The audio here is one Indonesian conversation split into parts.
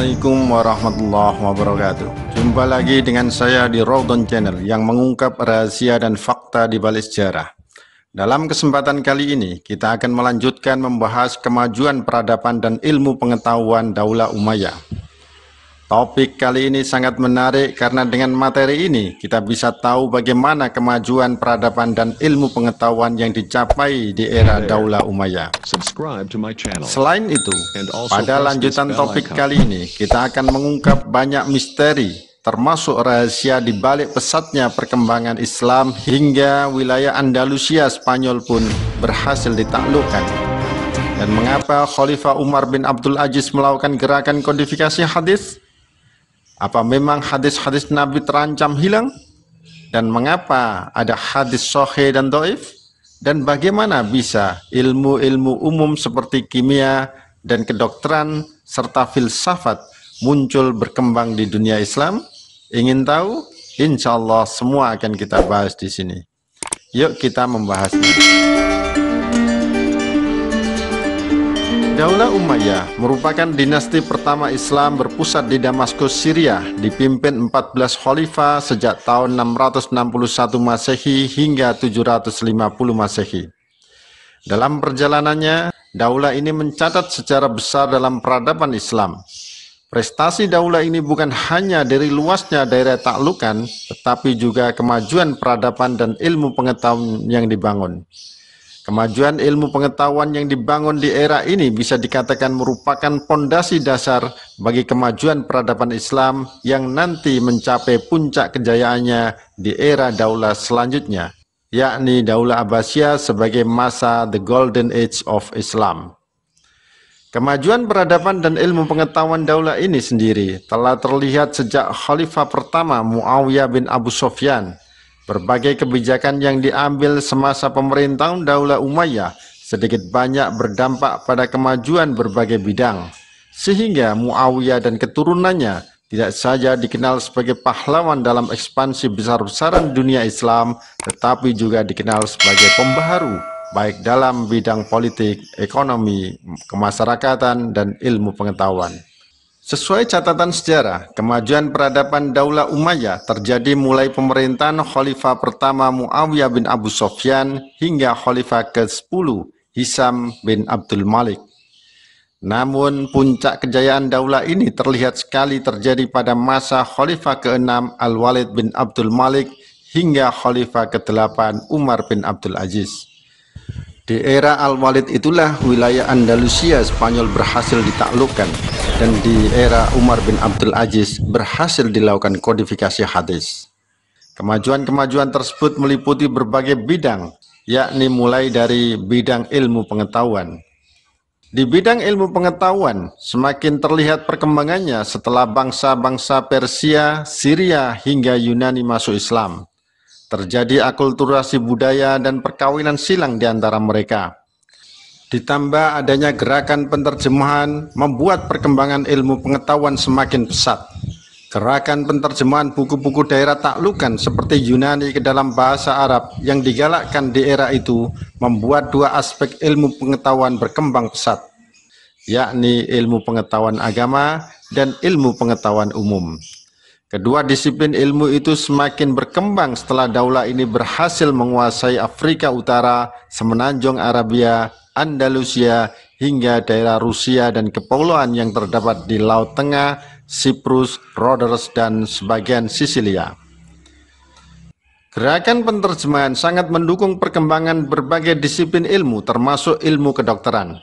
Assalamualaikum warahmatullahi wabarakatuh Jumpa lagi dengan saya di Rodon Channel yang mengungkap rahasia dan fakta di balik sejarah Dalam kesempatan kali ini kita akan melanjutkan membahas kemajuan peradaban dan ilmu pengetahuan Daulah Umayyah Topik kali ini sangat menarik karena dengan materi ini kita bisa tahu bagaimana kemajuan peradaban dan ilmu pengetahuan yang dicapai di era Daulah Umayyah. Selain itu, pada lanjutan topik kali ini kita akan mengungkap banyak misteri termasuk rahasia di balik pesatnya perkembangan Islam hingga wilayah Andalusia Spanyol pun berhasil ditaklukkan dan mengapa Khalifah Umar bin Abdul Aziz melakukan gerakan kodifikasi hadis? Apa memang hadis-hadis Nabi terancam hilang? Dan mengapa ada hadis sohe dan doif? Dan bagaimana bisa ilmu-ilmu umum seperti kimia dan kedokteran serta filsafat muncul berkembang di dunia Islam? Ingin tahu? Insya Allah semua akan kita bahas di sini. Yuk kita membahasnya. Daulah Umayyah merupakan dinasti pertama Islam berpusat di Damaskus, Syria, dipimpin 14 khalifah sejak tahun 661 Masehi hingga 750 Masehi. Dalam perjalanannya, daulah ini mencatat secara besar dalam peradaban Islam. Prestasi daulah ini bukan hanya dari luasnya daerah taklukan, tetapi juga kemajuan peradaban dan ilmu pengetahuan yang dibangun. Kemajuan ilmu pengetahuan yang dibangun di era ini bisa dikatakan merupakan pondasi dasar bagi kemajuan peradaban Islam yang nanti mencapai puncak kejayaannya di era daulah selanjutnya, yakni daulah Abbasiyah sebagai masa the golden age of Islam. Kemajuan peradaban dan ilmu pengetahuan daulah ini sendiri telah terlihat sejak khalifah pertama Muawiyah bin Abu Sofyan Berbagai kebijakan yang diambil semasa pemerintahan Daulah Umayyah sedikit banyak berdampak pada kemajuan berbagai bidang, sehingga Muawiyah dan keturunannya tidak saja dikenal sebagai pahlawan dalam ekspansi besar-besaran dunia Islam, tetapi juga dikenal sebagai pembaharu, baik dalam bidang politik, ekonomi, kemasyarakatan, dan ilmu pengetahuan. Sesuai catatan sejarah, kemajuan peradaban Daulah Umayyah terjadi mulai pemerintahan Khalifah pertama Muawiyah bin Abu Sofyan hingga Khalifah ke-10 Hisam bin Abdul Malik. Namun puncak kejayaan Daulah ini terlihat sekali terjadi pada masa Khalifah ke-6 Al-Walid bin Abdul Malik hingga Khalifah ke-8 Umar bin Abdul Aziz. Di era Al-Walid itulah wilayah Andalusia Spanyol berhasil ditaklukkan dan di era Umar bin Abdul Aziz berhasil dilakukan kodifikasi hadis. Kemajuan-kemajuan tersebut meliputi berbagai bidang, yakni mulai dari bidang ilmu pengetahuan. Di bidang ilmu pengetahuan, semakin terlihat perkembangannya setelah bangsa-bangsa Persia, Syria, hingga Yunani masuk Islam. Terjadi akulturasi budaya dan perkawinan silang di antara mereka. Ditambah adanya gerakan penerjemahan membuat perkembangan ilmu pengetahuan semakin pesat. Gerakan penerjemahan buku-buku daerah taklukan seperti Yunani ke dalam bahasa Arab yang digalakkan di era itu membuat dua aspek ilmu pengetahuan berkembang pesat, yakni ilmu pengetahuan agama dan ilmu pengetahuan umum. Kedua disiplin ilmu itu semakin berkembang setelah daulah ini berhasil menguasai Afrika Utara, Semenanjung Arabia, Andalusia, hingga daerah Rusia dan kepulauan yang terdapat di Laut Tengah, Siprus, Rhodes, dan sebagian Sisilia. Gerakan penerjemahan sangat mendukung perkembangan berbagai disiplin ilmu termasuk ilmu kedokteran.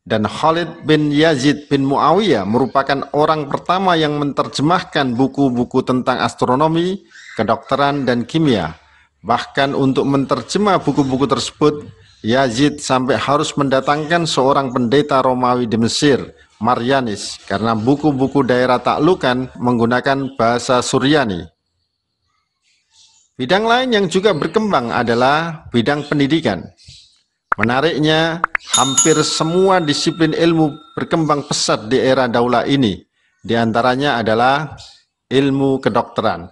Dan Khalid bin Yazid bin Muawiyah merupakan orang pertama yang menerjemahkan buku-buku tentang astronomi, kedokteran, dan kimia. Bahkan untuk menerjemah buku-buku tersebut, Yazid sampai harus mendatangkan seorang pendeta Romawi di Mesir, Marianis, karena buku-buku daerah taklukan menggunakan bahasa Suryani. Bidang lain yang juga berkembang adalah bidang pendidikan. Menariknya, hampir semua disiplin ilmu berkembang pesat di era daulah ini. Di antaranya adalah ilmu kedokteran.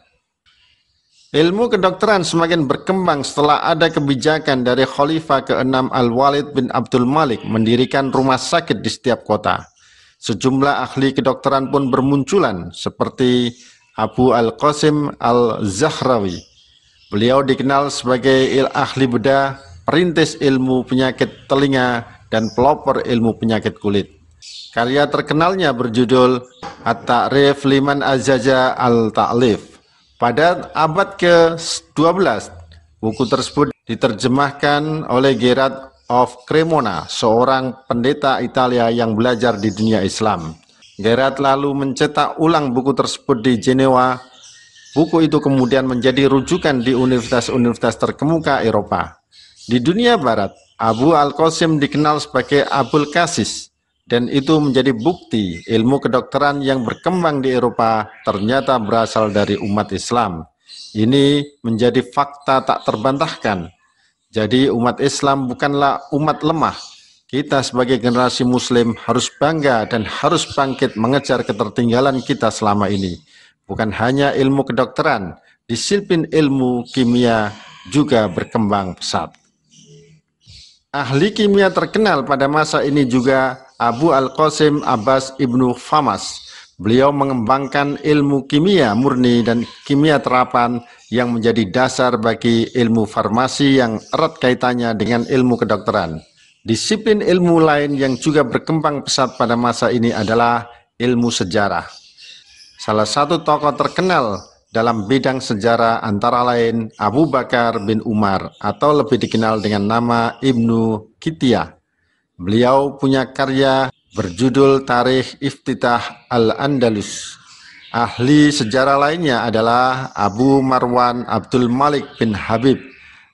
Ilmu kedokteran semakin berkembang setelah ada kebijakan dari Khalifah ke-6 Al-Walid bin Abdul Malik mendirikan rumah sakit di setiap kota. Sejumlah ahli kedokteran pun bermunculan seperti Abu Al-Qasim Al-Zahrawi. Beliau dikenal sebagai il ahli bedah perintis ilmu penyakit telinga dan pelopor ilmu penyakit kulit. Karya terkenalnya berjudul At-Ta'rif Liman Azaja Al-Ta'lif. Pada abad ke-12, buku tersebut diterjemahkan oleh Gerard of Cremona, seorang pendeta Italia yang belajar di dunia Islam. Gerard lalu mencetak ulang buku tersebut di Jenewa. Buku itu kemudian menjadi rujukan di universitas-universitas terkemuka Eropa. Di dunia barat, Abu Al-Qasim dikenal sebagai Abul Qasis dan itu menjadi bukti ilmu kedokteran yang berkembang di Eropa ternyata berasal dari umat Islam. Ini menjadi fakta tak terbantahkan. Jadi umat Islam bukanlah umat lemah. Kita sebagai generasi muslim harus bangga dan harus bangkit mengejar ketertinggalan kita selama ini. Bukan hanya ilmu kedokteran, disiplin ilmu kimia juga berkembang pesat. Ahli kimia terkenal pada masa ini juga Abu Al-Qasim Abbas Ibnu Famas. Beliau mengembangkan ilmu kimia murni dan kimia terapan yang menjadi dasar bagi ilmu farmasi yang erat kaitannya dengan ilmu kedokteran. Disiplin ilmu lain yang juga berkembang pesat pada masa ini adalah ilmu sejarah. Salah satu tokoh terkenal dalam bidang sejarah antara lain Abu Bakar bin Umar atau lebih dikenal dengan nama Ibnu Kitiyah. Beliau punya karya berjudul Tarikh Iftitah Al-Andalus. Ahli sejarah lainnya adalah Abu Marwan Abdul Malik bin Habib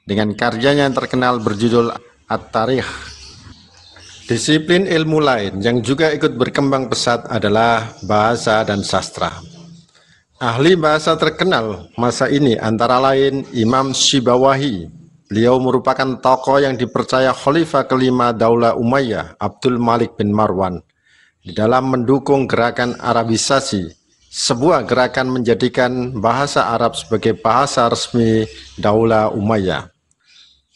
dengan karyanya yang terkenal berjudul At-Tarikh. Disiplin ilmu lain yang juga ikut berkembang pesat adalah bahasa dan sastra. Ahli bahasa terkenal masa ini antara lain Imam Syibawahi. Beliau merupakan tokoh yang dipercaya khalifah kelima Daulah Umayyah, Abdul Malik bin Marwan. Di dalam mendukung gerakan Arabisasi, sebuah gerakan menjadikan bahasa Arab sebagai bahasa resmi Daulah Umayyah.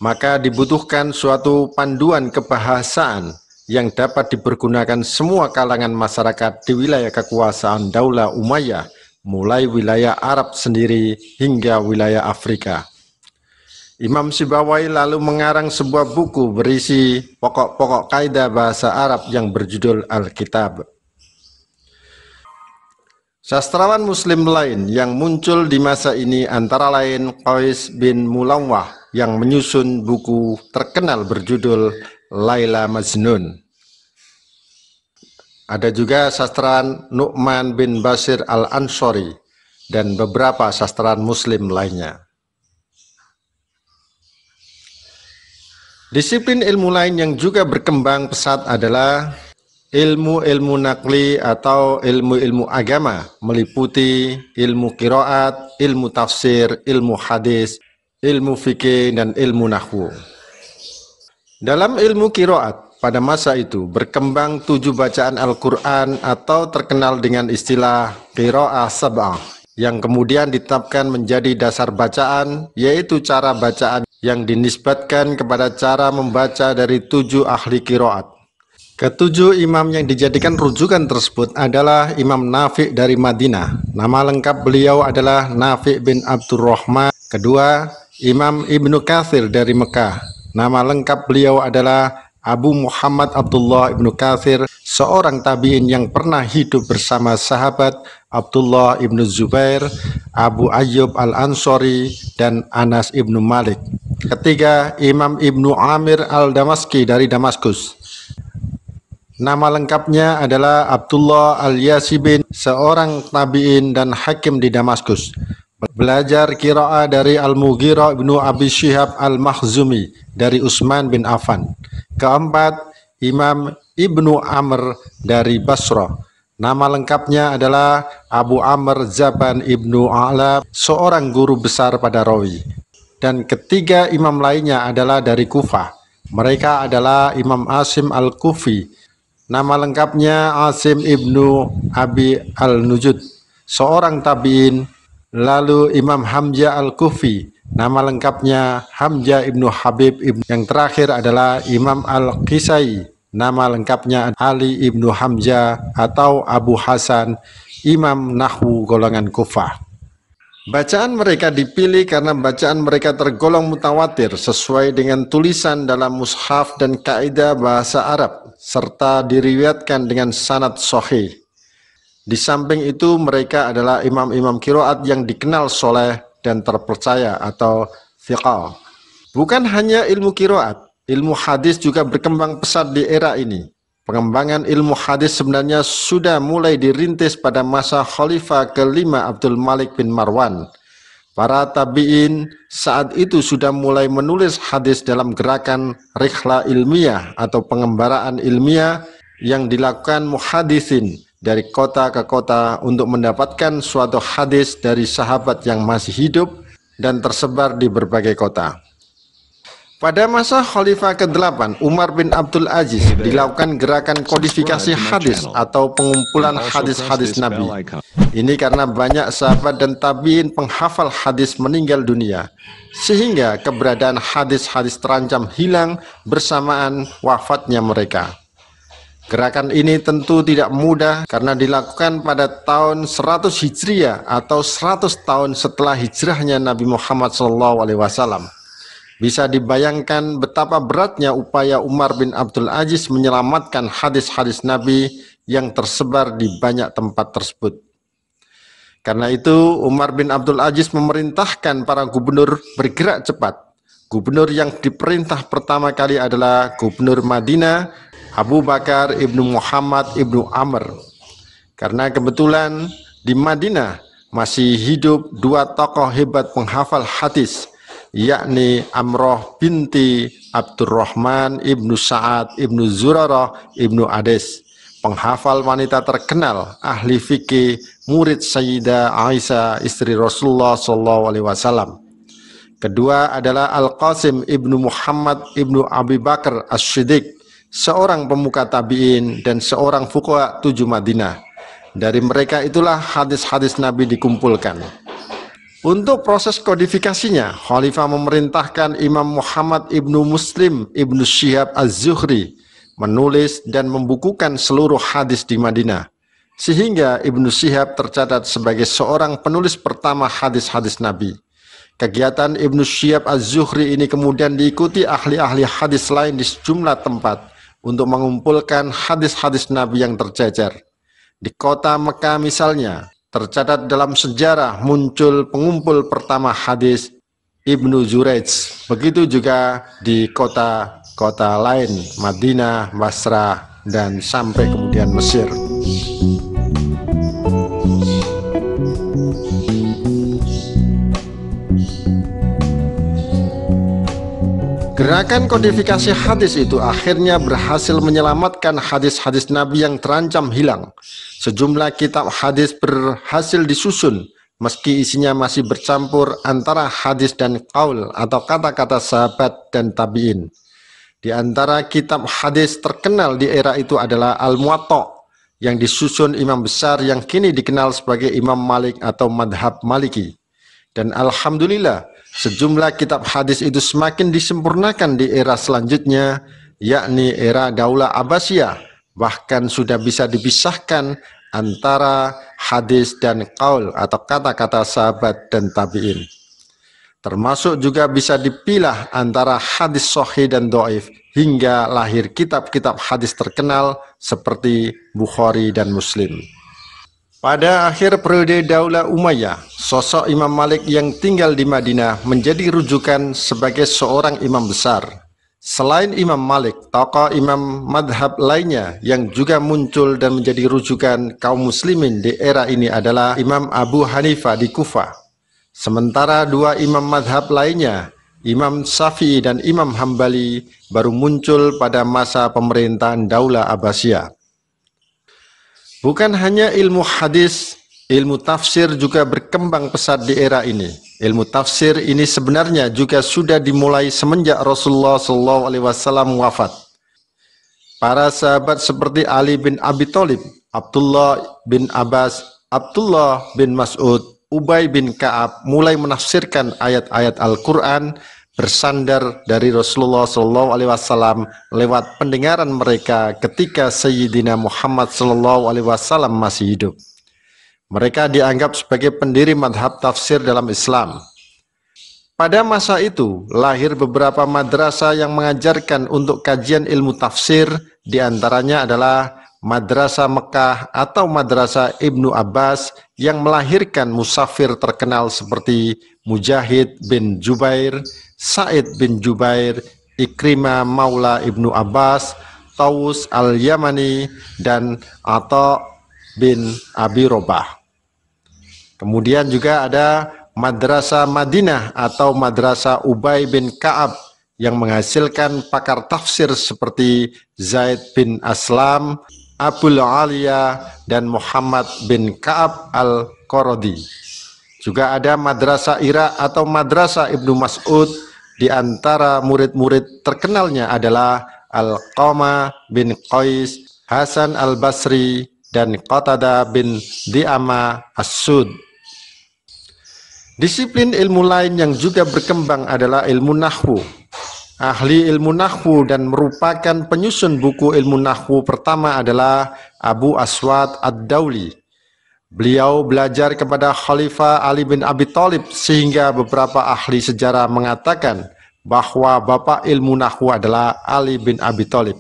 Maka dibutuhkan suatu panduan kebahasaan yang dapat dipergunakan semua kalangan masyarakat di wilayah kekuasaan Daulah Umayyah – mulai wilayah Arab sendiri hingga wilayah Afrika. Imam Sibawai lalu mengarang sebuah buku berisi pokok-pokok kaidah bahasa Arab yang berjudul Alkitab. Sastrawan Muslim lain yang muncul di masa ini antara lain Qais bin Mulawah yang menyusun buku terkenal berjudul Laila Majnun. Ada juga sastran Nu'man bin Basir al-Ansori dan beberapa sastran muslim lainnya. Disiplin ilmu lain yang juga berkembang pesat adalah ilmu-ilmu nakli atau ilmu-ilmu agama meliputi ilmu kiroat, ilmu tafsir, ilmu hadis, ilmu fikih, dan ilmu nahwu. Dalam ilmu kiroat, pada masa itu berkembang tujuh bacaan Al-Quran atau terkenal dengan istilah Qira'ah Sab'ah yang kemudian ditetapkan menjadi dasar bacaan yaitu cara bacaan yang dinisbatkan kepada cara membaca dari tujuh ahli kiroat. Ketujuh imam yang dijadikan rujukan tersebut adalah Imam Nafi' dari Madinah. Nama lengkap beliau adalah Nafi' bin Abdurrahman. Kedua, Imam Ibnu Kathir dari Mekah. Nama lengkap beliau adalah Abu Muhammad Abdullah ibnu Kathir, seorang tabiin yang pernah hidup bersama sahabat Abdullah ibnu Zubair, Abu Ayyub al Ansori, dan Anas ibnu Malik. Ketiga, Imam ibnu Amir al Damaski dari Damaskus. Nama lengkapnya adalah Abdullah al Yasibin, seorang tabiin dan hakim di Damaskus. Belajar kiraah dari al mughira bin Abi Syihab Al-Mahzumi dari Utsman bin Affan. Keempat, Imam Ibnu Amr dari Basrah. Nama lengkapnya adalah Abu Amr Zaban Ibnu Ala, seorang guru besar pada rawi. Dan ketiga imam lainnya adalah dari Kufah. Mereka adalah Imam Asim Al-Kufi. Nama lengkapnya Asim Ibnu Abi Al-Nujud, seorang tabi'in Lalu Imam Hamzah Al-Kufi, nama lengkapnya Hamzah Ibnu Habib Ibn. Yang terakhir adalah Imam Al-Qisai, nama lengkapnya Ali Ibnu Hamzah atau Abu Hasan, Imam Nahwu golongan Kufah. Bacaan mereka dipilih karena bacaan mereka tergolong mutawatir sesuai dengan tulisan dalam mushaf dan kaidah bahasa Arab serta diriwayatkan dengan sanad sahih. Di samping itu mereka adalah imam-imam kiroat yang dikenal soleh dan terpercaya atau thiqal. Bukan hanya ilmu kiroat, ilmu hadis juga berkembang pesat di era ini. Pengembangan ilmu hadis sebenarnya sudah mulai dirintis pada masa Khalifah kelima Abdul Malik bin Marwan. Para tabi'in saat itu sudah mulai menulis hadis dalam gerakan rikhla ilmiah atau pengembaraan ilmiah yang dilakukan muhadisin dari kota ke kota untuk mendapatkan suatu hadis dari sahabat yang masih hidup dan tersebar di berbagai kota. Pada masa Khalifah ke-8, Umar bin Abdul Aziz dilakukan gerakan kodifikasi hadis atau pengumpulan hadis-hadis Nabi. Ini karena banyak sahabat dan tabiin penghafal hadis meninggal dunia, sehingga keberadaan hadis-hadis terancam hilang bersamaan wafatnya mereka. Gerakan ini tentu tidak mudah karena dilakukan pada tahun 100 Hijriah atau 100 tahun setelah hijrahnya Nabi Muhammad SAW. Bisa dibayangkan betapa beratnya upaya Umar bin Abdul Aziz menyelamatkan hadis-hadis Nabi yang tersebar di banyak tempat tersebut. Karena itu Umar bin Abdul Aziz memerintahkan para gubernur bergerak cepat. Gubernur yang diperintah pertama kali adalah Gubernur Madinah Abu Bakar ibnu Muhammad ibnu Amr. Karena kebetulan di Madinah masih hidup dua tokoh hebat penghafal hadis, yakni Amroh binti Abdurrahman ibnu Sa'ad ibnu Zurarah ibnu Ades. Penghafal wanita terkenal, ahli fikih, murid Sayyidah Aisyah, istri Rasulullah Shallallahu Alaihi Wasallam. Kedua adalah Al-Qasim ibnu Muhammad ibnu Abi Bakar As-Siddiq seorang pemuka tabi'in dan seorang fuqaha tujuh Madinah. Dari mereka itulah hadis-hadis Nabi dikumpulkan. Untuk proses kodifikasinya, Khalifah memerintahkan Imam Muhammad Ibnu Muslim Ibnu Syihab Az-Zuhri menulis dan membukukan seluruh hadis di Madinah. Sehingga Ibnu Syihab tercatat sebagai seorang penulis pertama hadis-hadis Nabi. Kegiatan Ibnu Syihab Az-Zuhri ini kemudian diikuti ahli-ahli hadis lain di sejumlah tempat untuk mengumpulkan hadis-hadis Nabi yang tercecer. Di kota Mekah misalnya, tercatat dalam sejarah muncul pengumpul pertama hadis Ibnu Jurayj. Begitu juga di kota-kota lain, Madinah, Basrah, dan sampai kemudian Mesir. Gerakan kodifikasi hadis itu akhirnya berhasil menyelamatkan hadis-hadis Nabi yang terancam hilang. Sejumlah kitab hadis berhasil disusun meski isinya masih bercampur antara hadis dan kaul atau kata-kata sahabat dan tabi'in. Di antara kitab hadis terkenal di era itu adalah Al-Muwatta yang disusun imam besar yang kini dikenal sebagai Imam Malik atau Madhab Maliki. Dan Alhamdulillah, Sejumlah kitab hadis itu semakin disempurnakan di era selanjutnya, yakni era Daulah Abbasiyah. Bahkan sudah bisa dipisahkan antara hadis dan kaul atau kata-kata sahabat dan tabi'in. Termasuk juga bisa dipilah antara hadis sohi dan do'if hingga lahir kitab-kitab hadis terkenal seperti Bukhari dan Muslim. Pada akhir periode Daulah Umayyah, sosok Imam Malik yang tinggal di Madinah menjadi rujukan sebagai seorang imam besar. Selain Imam Malik, tokoh imam madhab lainnya yang juga muncul dan menjadi rujukan kaum muslimin di era ini adalah Imam Abu Hanifah di Kufa. Sementara dua imam madhab lainnya, Imam Syafi'i dan Imam Hambali baru muncul pada masa pemerintahan Daulah Abbasiyah. Bukan hanya ilmu hadis, ilmu tafsir juga berkembang pesat di era ini. Ilmu tafsir ini sebenarnya juga sudah dimulai semenjak Rasulullah Shallallahu Alaihi Wasallam wafat. Para sahabat seperti Ali bin Abi Thalib, Abdullah bin Abbas, Abdullah bin Mas'ud, Ubay bin Ka'ab mulai menafsirkan ayat-ayat Al-Quran bersandar dari Rasulullah Shallallahu Alaihi Wasallam lewat pendengaran mereka ketika Sayyidina Muhammad Shallallahu Alaihi Wasallam masih hidup. Mereka dianggap sebagai pendiri madhab tafsir dalam Islam. Pada masa itu lahir beberapa madrasah yang mengajarkan untuk kajian ilmu tafsir, diantaranya adalah Madrasah Mekah atau Madrasah Ibnu Abbas yang melahirkan musafir terkenal seperti Mujahid bin Jubair, Said bin Jubair, Ikrimah Maula Ibnu Abbas, Taus al-Yamani, dan Atta bin Abi Robah. Kemudian juga ada Madrasah Madinah atau Madrasah Ubay bin Ka'ab yang menghasilkan pakar tafsir seperti Zaid bin Aslam, Abul Alia dan Muhammad bin Ka'ab al Korodi. Juga ada Madrasah Irak atau Madrasah Ibnu Mas'ud di antara murid-murid terkenalnya adalah Al-Qama bin Qais, Hasan Al-Basri, dan Qatada bin Di'ama As-Sud. Disiplin ilmu lain yang juga berkembang adalah ilmu nahwu ahli ilmu nahwu dan merupakan penyusun buku ilmu nahwu pertama adalah Abu Aswad Ad-Dauli. Beliau belajar kepada Khalifah Ali bin Abi Thalib sehingga beberapa ahli sejarah mengatakan bahwa bapak ilmu nahwu adalah Ali bin Abi Thalib.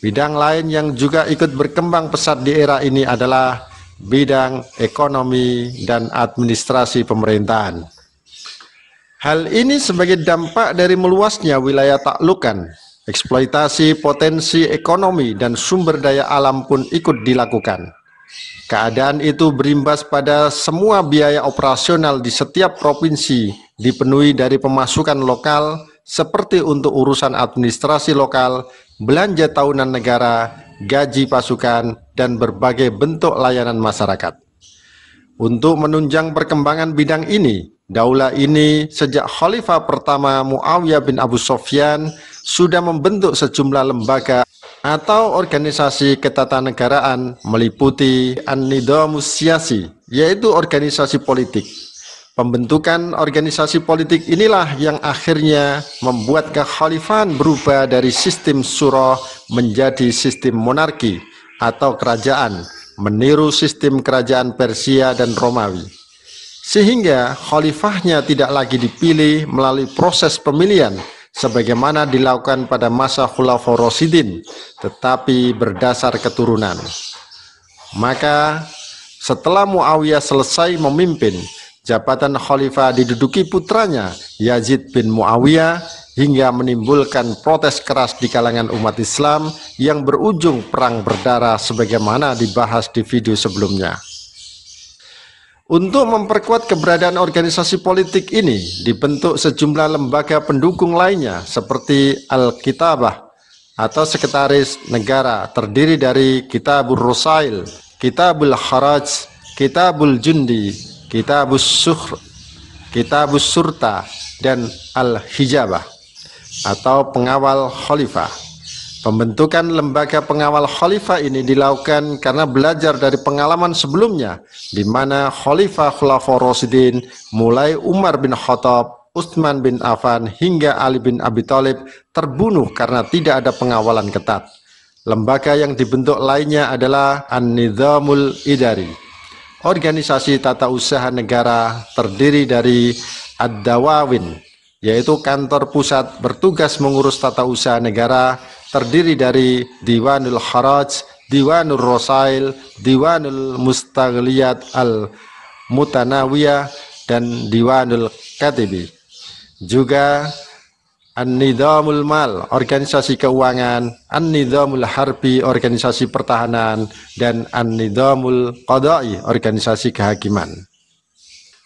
Bidang lain yang juga ikut berkembang pesat di era ini adalah bidang ekonomi dan administrasi pemerintahan. Hal ini sebagai dampak dari meluasnya wilayah taklukan, eksploitasi potensi ekonomi dan sumber daya alam pun ikut dilakukan. Keadaan itu berimbas pada semua biaya operasional di setiap provinsi dipenuhi dari pemasukan lokal seperti untuk urusan administrasi lokal, belanja tahunan negara, gaji pasukan, dan berbagai bentuk layanan masyarakat. Untuk menunjang perkembangan bidang ini, Daulah ini sejak khalifah pertama Muawiyah bin Abu Sofyan sudah membentuk sejumlah lembaga atau organisasi ketatanegaraan meliputi an yaitu organisasi politik. Pembentukan organisasi politik inilah yang akhirnya membuat kekhalifahan berubah dari sistem surah menjadi sistem monarki atau kerajaan, meniru sistem kerajaan Persia dan Romawi sehingga khalifahnya tidak lagi dipilih melalui proses pemilihan sebagaimana dilakukan pada masa Khulafaur Rasidin tetapi berdasar keturunan. Maka setelah Muawiyah selesai memimpin, jabatan khalifah diduduki putranya Yazid bin Muawiyah hingga menimbulkan protes keras di kalangan umat Islam yang berujung perang berdarah sebagaimana dibahas di video sebelumnya. Untuk memperkuat keberadaan organisasi politik ini, dibentuk sejumlah lembaga pendukung lainnya seperti Al-Kitabah atau Sekretaris Negara terdiri dari kitabul Rusail, Kitabul Haraj, Kitabul Jundi, Kitabus Suhr, Kitabus Surta, dan Al-Hijabah atau pengawal khalifah. Pembentukan lembaga pengawal khalifah ini dilakukan karena belajar dari pengalaman sebelumnya, di mana khalifah Khulafaur Rasidin mulai Umar bin Khattab, Utsman bin Affan hingga Ali bin Abi Thalib terbunuh karena tidak ada pengawalan ketat. Lembaga yang dibentuk lainnya adalah An-Nizamul Idari. Organisasi tata usaha negara terdiri dari Ad-Dawawin, yaitu kantor pusat bertugas mengurus tata usaha negara terdiri dari Diwanul Haraj, Diwanul Rosail, Diwanul Mustagliyat al Mutanawiyah dan Diwanul Katibi. Juga An-Nidhamul Mal, organisasi keuangan, An-Nidhamul Harbi, organisasi pertahanan, dan An-Nidhamul Qadai, organisasi kehakiman.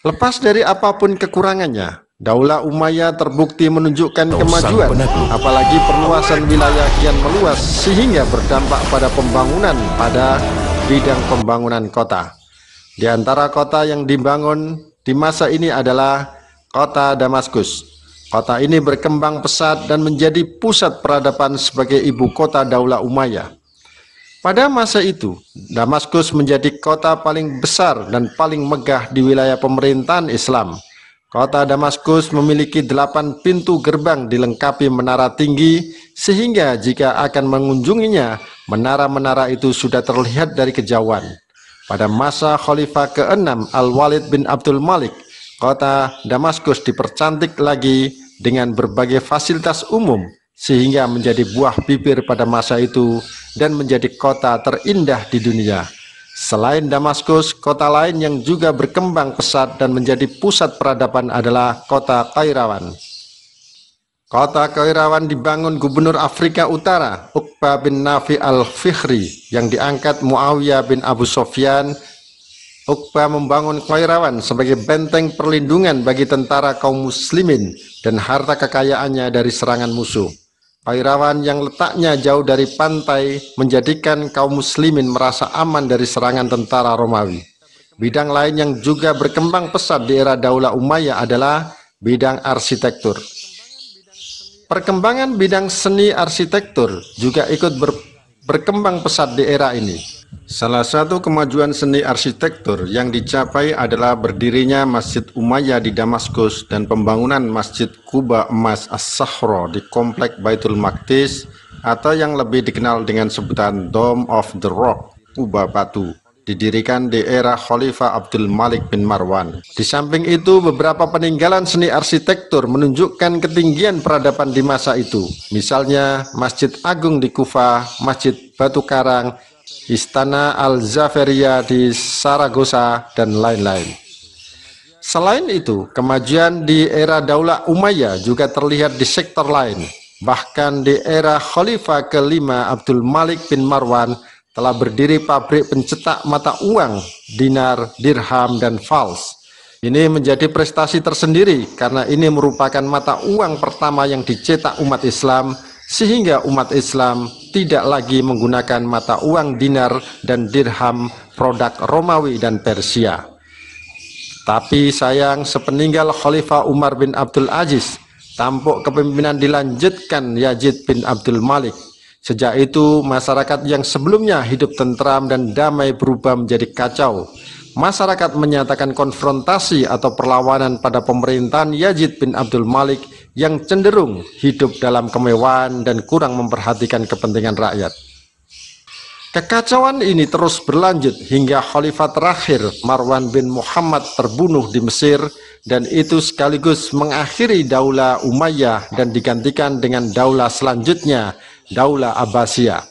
Lepas dari apapun kekurangannya, Daulah Umayyah terbukti menunjukkan kemajuan, apalagi perluasan wilayah kian meluas sehingga berdampak pada pembangunan pada bidang pembangunan kota. Di antara kota yang dibangun di masa ini adalah kota Damaskus. Kota ini berkembang pesat dan menjadi pusat peradaban sebagai ibu kota Daulah Umayyah. Pada masa itu, Damaskus menjadi kota paling besar dan paling megah di wilayah pemerintahan Islam. Kota Damaskus memiliki delapan pintu gerbang dilengkapi menara tinggi, sehingga jika akan mengunjunginya, menara-menara itu sudah terlihat dari kejauhan. Pada masa Khalifah ke-6 Al-Walid bin Abdul Malik, kota Damaskus dipercantik lagi dengan berbagai fasilitas umum, sehingga menjadi buah bibir pada masa itu dan menjadi kota terindah di dunia. Selain Damaskus, kota lain yang juga berkembang pesat dan menjadi pusat peradaban adalah kota Kairawan. Kota Kairawan dibangun Gubernur Afrika Utara, Uqba bin Nafi al Fihri yang diangkat Muawiyah bin Abu Sofyan. Uqba membangun Kairawan sebagai benteng perlindungan bagi tentara kaum muslimin dan harta kekayaannya dari serangan musuh. Pairawan yang letaknya jauh dari pantai menjadikan kaum muslimin merasa aman dari serangan tentara Romawi. Bidang lain yang juga berkembang pesat di era Daulah Umayyah adalah bidang arsitektur. Perkembangan bidang seni arsitektur juga ikut ber, berkembang pesat di era ini. Salah satu kemajuan seni arsitektur yang dicapai adalah berdirinya Masjid Umayyah di Damaskus dan pembangunan Masjid Kuba Emas As-Sahro di Komplek Baitul Maqdis atau yang lebih dikenal dengan sebutan Dome of the Rock, Kuba Batu didirikan di era Khalifah Abdul Malik bin Marwan. Di samping itu, beberapa peninggalan seni arsitektur menunjukkan ketinggian peradaban di masa itu. Misalnya, Masjid Agung di Kufa, Masjid Batu Karang, Istana Al-Zaferia di Saragosa, dan lain-lain. Selain itu, kemajuan di era Daulah Umayyah juga terlihat di sektor lain. Bahkan di era Khalifah kelima Abdul Malik bin Marwan telah berdiri pabrik pencetak mata uang, dinar, dirham, dan fals. Ini menjadi prestasi tersendiri karena ini merupakan mata uang pertama yang dicetak umat Islam sehingga umat Islam tidak lagi menggunakan mata uang dinar dan dirham produk Romawi dan Persia. Tapi sayang sepeninggal Khalifah Umar bin Abdul Aziz, tampuk kepemimpinan dilanjutkan Yazid bin Abdul Malik. Sejak itu masyarakat yang sebelumnya hidup tentram dan damai berubah menjadi kacau. Masyarakat menyatakan konfrontasi atau perlawanan pada pemerintahan Yazid bin Abdul Malik yang cenderung hidup dalam kemewahan dan kurang memperhatikan kepentingan rakyat. Kekacauan ini terus berlanjut hingga khalifah terakhir Marwan bin Muhammad terbunuh di Mesir dan itu sekaligus mengakhiri Daulah Umayyah dan digantikan dengan Daulah selanjutnya, Daulah Abbasiyah.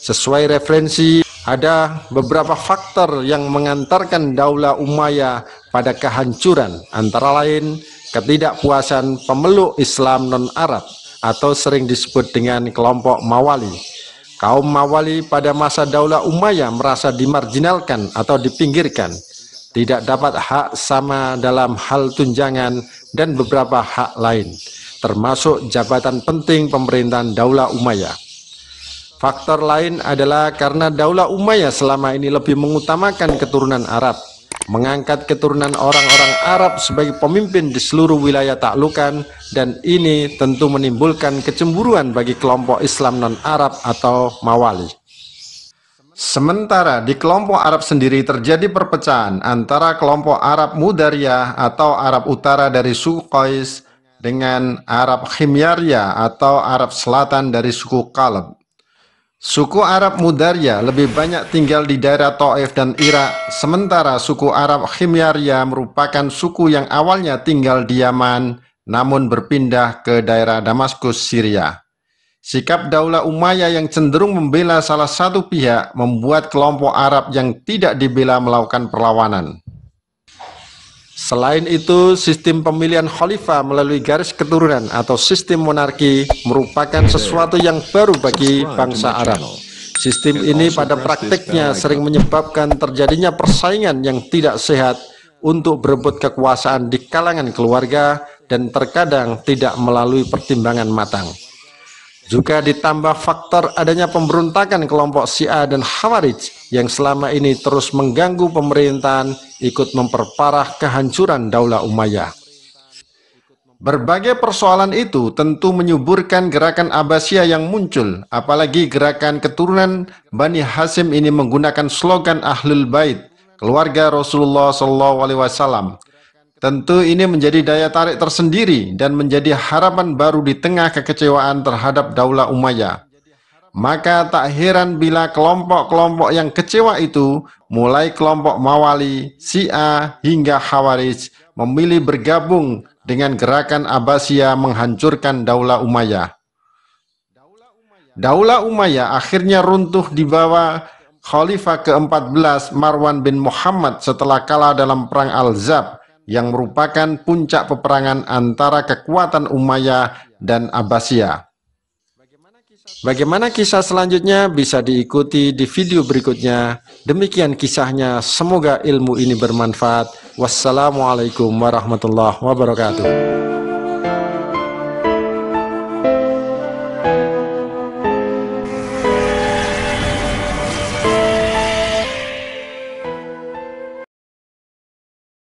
Sesuai referensi, ada beberapa faktor yang mengantarkan Daulah Umayyah pada kehancuran, antara lain ketidakpuasan pemeluk Islam non-Arab atau sering disebut dengan kelompok Mawali. Kaum Mawali pada masa Daulah Umayyah merasa dimarginalkan atau dipinggirkan, tidak dapat hak sama dalam hal tunjangan dan beberapa hak lain, termasuk jabatan penting pemerintahan Daulah Umayyah. Faktor lain adalah karena Daulah Umayyah selama ini lebih mengutamakan keturunan Arab mengangkat keturunan orang-orang Arab sebagai pemimpin di seluruh wilayah taklukan dan ini tentu menimbulkan kecemburuan bagi kelompok Islam non-Arab atau Mawali. Sementara di kelompok Arab sendiri terjadi perpecahan antara kelompok Arab Mudariyah atau Arab Utara dari suku Qais dengan Arab Himyaria atau Arab Selatan dari suku Qalb. Suku Arab Mudaria lebih banyak tinggal di daerah Taif dan Irak, sementara suku Arab Khimyaria merupakan suku yang awalnya tinggal di Yaman, namun berpindah ke daerah Damaskus, Syria. Sikap Daulah Umayyah yang cenderung membela salah satu pihak membuat kelompok Arab yang tidak dibela melakukan perlawanan. Selain itu, sistem pemilihan khalifah melalui garis keturunan atau sistem monarki merupakan sesuatu yang baru bagi bangsa Arab. Sistem ini pada praktiknya sering menyebabkan terjadinya persaingan yang tidak sehat untuk berebut kekuasaan di kalangan keluarga dan terkadang tidak melalui pertimbangan matang. Juga ditambah faktor adanya pemberontakan kelompok Syiah dan Khawarij yang selama ini terus mengganggu pemerintahan ikut memperparah kehancuran Daulah Umayyah. Berbagai persoalan itu tentu menyuburkan gerakan Abbasiyah yang muncul, apalagi gerakan keturunan Bani Hasim ini menggunakan slogan Ahlul Bait, keluarga Rasulullah SAW Tentu ini menjadi daya tarik tersendiri dan menjadi harapan baru di tengah kekecewaan terhadap Daulah Umayyah. Maka tak heran bila kelompok-kelompok yang kecewa itu, mulai kelompok Mawali, Sia, hingga Khawarij, memilih bergabung dengan gerakan Abbasiyah menghancurkan Daulah Umayyah. Daulah Umayyah akhirnya runtuh di bawah Khalifah ke-14 Marwan bin Muhammad setelah kalah dalam Perang Al-Zab yang merupakan puncak peperangan antara kekuatan Umayyah dan Abbasiyah. Bagaimana kisah selanjutnya bisa diikuti di video berikutnya. Demikian kisahnya, semoga ilmu ini bermanfaat. Wassalamualaikum warahmatullahi wabarakatuh.